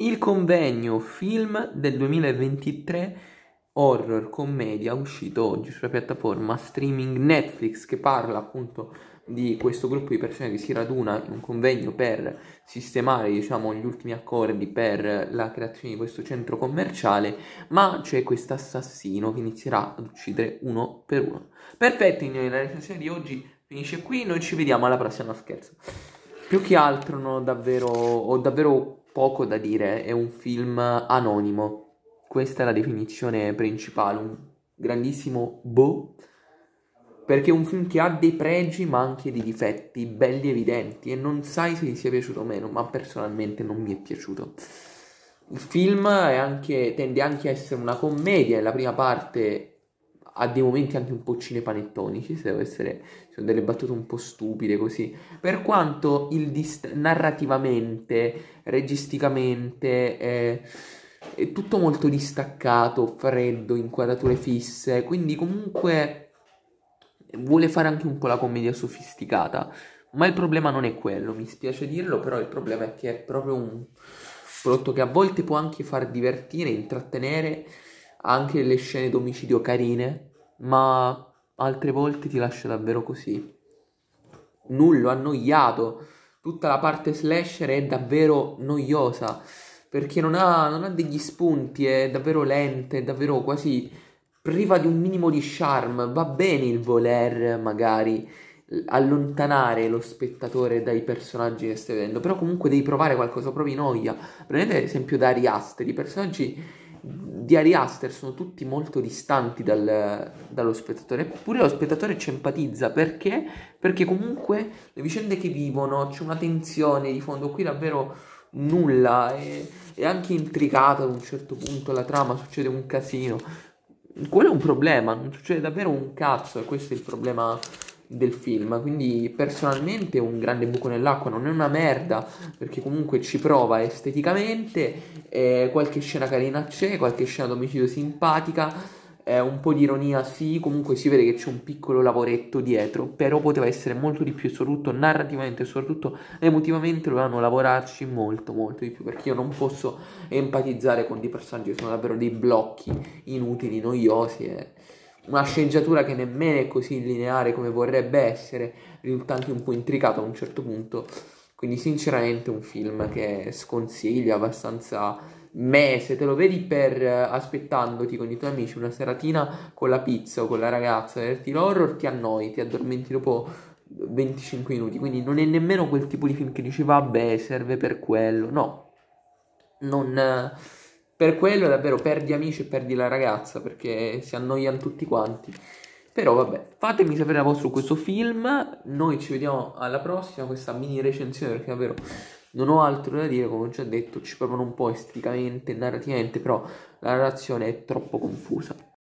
Il convegno film del 2023 horror commedia uscito oggi sulla piattaforma streaming Netflix che parla appunto di questo gruppo di persone che si raduna in un convegno per sistemare diciamo gli ultimi accordi per la creazione di questo centro commerciale ma c'è questo assassino che inizierà ad uccidere uno per uno perfetto quindi la recensione di oggi finisce qui noi ci vediamo alla prossima scherzo più che altro no, davvero, ho davvero poco da dire, è un film anonimo. Questa è la definizione principale, un grandissimo boh, perché è un film che ha dei pregi ma anche dei difetti belli evidenti e non sai se ti sia piaciuto o meno, ma personalmente non mi è piaciuto. Il film anche, tende anche a essere una commedia, la prima parte ha dei momenti anche un po' cinepanettonici, se devo essere, sono delle battute un po' stupide così. Per quanto il dist- narrativamente, registicamente, eh, è tutto molto distaccato, freddo, inquadrature fisse, quindi comunque vuole fare anche un po' la commedia sofisticata. Ma il problema non è quello, mi spiace dirlo, però il problema è che è proprio un prodotto che a volte può anche far divertire, intrattenere, anche delle scene d'omicidio carine, ma altre volte ti lascia davvero così. Nullo, annoiato. Tutta la parte slasher è davvero noiosa perché non ha, non ha degli spunti, è davvero lenta, è davvero quasi priva di un minimo di charme. Va bene il voler magari allontanare lo spettatore dai personaggi che stai vedendo, però comunque devi provare qualcosa, provi noia. Prendete ad esempio da Ariaster, i personaggi di Ari Aster sono tutti molto distanti dal, dallo spettatore, eppure lo spettatore ci empatizza perché? Perché comunque le vicende che vivono c'è una tensione di fondo, qui davvero nulla è, è anche intricata ad un certo punto la trama, succede un casino. Quello è un problema, non succede davvero un cazzo, e questo è il problema del film. Quindi personalmente un grande buco nell'acqua non è una merda, perché comunque ci prova esteticamente, eh, qualche scena carina c'è, qualche scena d'omicidio simpatica, un po' di ironia sì, comunque si vede che c'è un piccolo lavoretto dietro, però poteva essere molto di più, soprattutto narrativamente e soprattutto emotivamente dovevano lavorarci molto molto di più, perché io non posso empatizzare con dei personaggi che sono davvero dei blocchi inutili, noiosi e una sceneggiatura che nemmeno è così lineare come vorrebbe essere, risulta un po' intricata a un certo punto. Quindi sinceramente un film che sconsiglio abbastanza me, te lo vedi per eh, aspettandoti con i tuoi amici una seratina con la pizza o con la ragazza, vederti l'horror, ti annoi, ti addormenti dopo 25 minuti. Quindi non è nemmeno quel tipo di film che dici vabbè serve per quello, no. Non eh, per quello davvero perdi amici e perdi la ragazza perché si annoiano tutti quanti. Però vabbè, fatemi sapere la vostra su questo film. Noi ci vediamo alla prossima, questa mini recensione perché davvero non ho altro da dire, come ho già detto, ci provano un po' esteticamente, narrativamente, però la narrazione è troppo confusa.